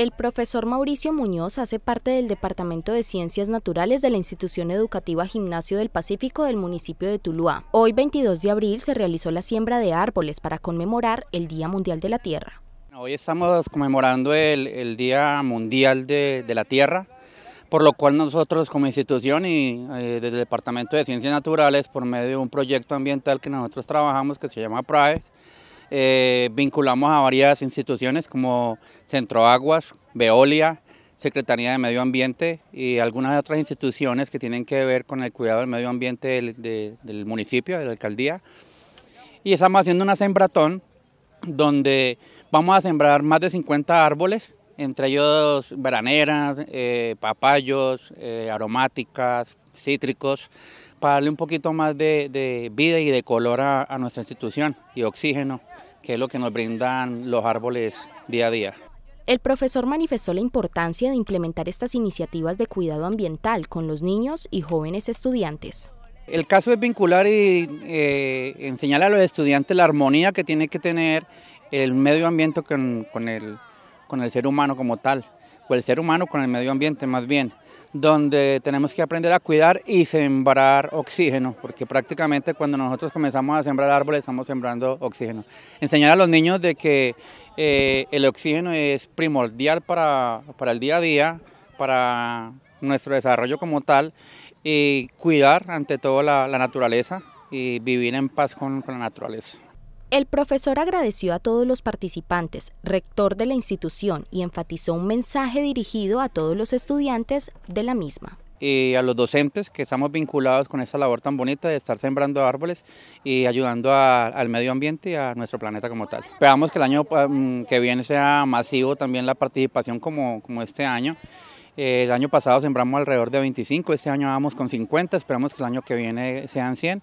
El profesor Mauricio Muñoz hace parte del Departamento de Ciencias Naturales de la Institución Educativa Gimnasio del Pacífico del municipio de Tuluá. Hoy, 22 de abril, se realizó la siembra de árboles para conmemorar el Día Mundial de la Tierra. Hoy estamos conmemorando el, Día Mundial de, la Tierra, por lo cual nosotros como institución y eh, desde el Departamento de Ciencias Naturales, por medio de un proyecto ambiental que nosotros trabajamos que se llama PRAES, eh, vinculamos a varias instituciones como Centro Aguas, Veolia, Secretaría de Medio Ambiente y algunas otras instituciones que tienen que ver con el cuidado del medio ambiente del, municipio, de la alcaldía. Y estamos haciendo una sembratón donde vamos a sembrar más de 50 árboles, entre ellos veraneras, eh, papayos, eh, aromáticas, cítricos, para darle un poquito más de, vida y de color a, nuestra institución y oxígeno, que es lo que nos brindan los árboles día a día. El profesor manifestó la importancia de implementar estas iniciativas de cuidado ambiental con los niños y jóvenes estudiantes. El caso es vincular y eh, enseñar a los estudiantes la armonía que tiene que tener el medio ambiente con el ser humano como tal con el ser humano con el medio ambiente más bien, donde tenemos que aprender a cuidar y sembrar oxígeno, porque prácticamente cuando nosotros comenzamos a sembrar árboles estamos sembrando oxígeno. Enseñar a los niños de que eh, el oxígeno es primordial para, el día a día, para nuestro desarrollo como tal, y cuidar ante todo la, naturaleza y vivir en paz con la naturaleza. El profesor agradeció a todos los participantes, rector de la institución, y enfatizó un mensaje dirigido a todos los estudiantes de la misma. Y a los docentes que estamos vinculados con esta labor tan bonita de estar sembrando árboles y ayudando al medio ambiente y a nuestro planeta como tal. Esperamos que el año mm, que viene sea masivo también la participación como, como este año. Eh, el año pasado sembramos alrededor de 25, este año vamos con 50, esperamos que el año que viene sean 100